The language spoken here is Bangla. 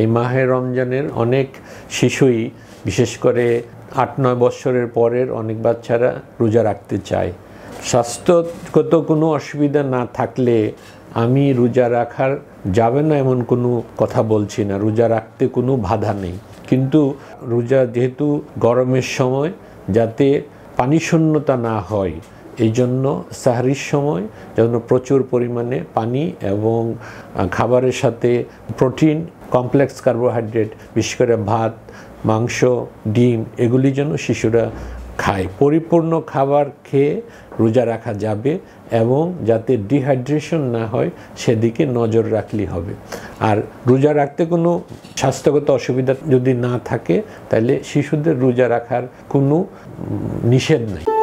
এই মাহে রমজানের অনেক শিশুই বিশেষ করে আট নয় বৎসরের পরের অনেক বাচ্চারা রোজা রাখতে চায় স্বাস্থ্যগত কোনো অসুবিধা না থাকলে আমি রোজা রাখার যাবে না এমন কোনো কথা বলছি না রোজা রাখতে কোনো বাধা নেই কিন্তু রোজা যেহেতু গরমের সময় যাতে পানি শূন্যতা না হয় এই জন্য সাহারির সময় যেন প্রচুর পরিমাণে পানি এবং খাবারের সাথে প্রোটিন কমপ্লেক্স কার্বোহাইড্রেট বিশেষ করে ভাত মাংস ডিম এগুলি যেন শিশুরা খায় পরিপূর্ণ খাবার খেয়ে রোজা রাখা যাবে এবং যাতে ডিহাইড্রেশন না হয় সেদিকে নজর রাখলেই হবে আর রোজা রাখতে কোনো স্বাস্থ্যগত অসুবিধা যদি না থাকে তাহলে শিশুদের রোজা রাখার কোনো নিষেধ নেই